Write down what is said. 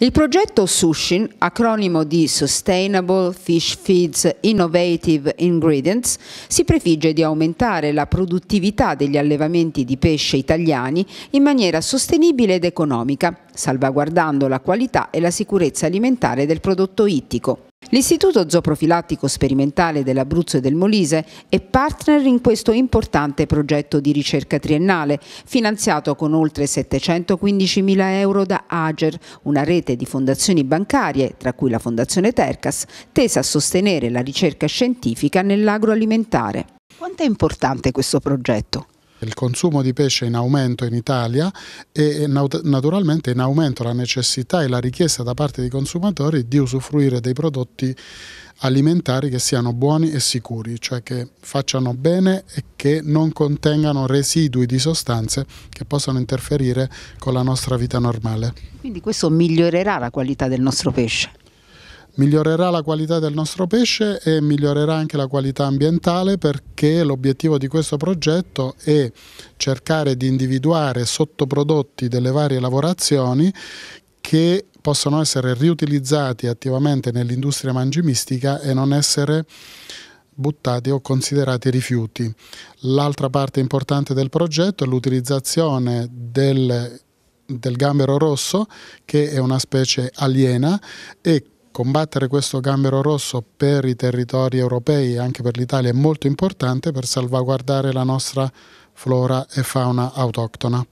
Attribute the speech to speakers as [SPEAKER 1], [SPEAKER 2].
[SPEAKER 1] Il progetto Sushin, acronimo di Sustainable Fish Feeds Innovative Ingredients, si prefigge di aumentare la produttività degli allevamenti di pesce italiani in maniera sostenibile ed economica, salvaguardando la qualità e la sicurezza alimentare del prodotto ittico. L'Istituto Zooprofilattico Sperimentale dell'Abruzzo e del Molise è partner in questo importante progetto di ricerca triennale, finanziato con oltre 715.000 euro da AGER, una rete di fondazioni bancarie, tra cui la Fondazione Tercas, tesa a sostenere la ricerca scientifica nell'agroalimentare. Quanto è importante questo progetto?
[SPEAKER 2] il consumo di pesce è in aumento in Italia e naturalmente in aumento la necessità e la richiesta da parte dei consumatori di usufruire dei prodotti alimentari che siano buoni e sicuri, cioè che facciano bene e che non contengano residui di sostanze che possano interferire con la nostra vita normale.
[SPEAKER 3] Quindi
[SPEAKER 1] questo
[SPEAKER 2] migliorerà la qualità del nostro pesce? migliorerà la qualità del nostro pesce e migliorerà anche la qualità ambientale perché l'obiettivo di questo progetto è cercare di individuare sottoprodotti delle varie lavorazioni che possono essere riutilizzati attivamente nell'industria mangimistica e non essere buttati o considerati rifiuti. L'altra parte importante del progetto è l'utilizzazione del, del gambero rosso che è una specie aliena e combattere questo gambero rosso per i territori europei e anche per l'Italia è molto importante per salvaguardare la nostra flora e fauna autoctona.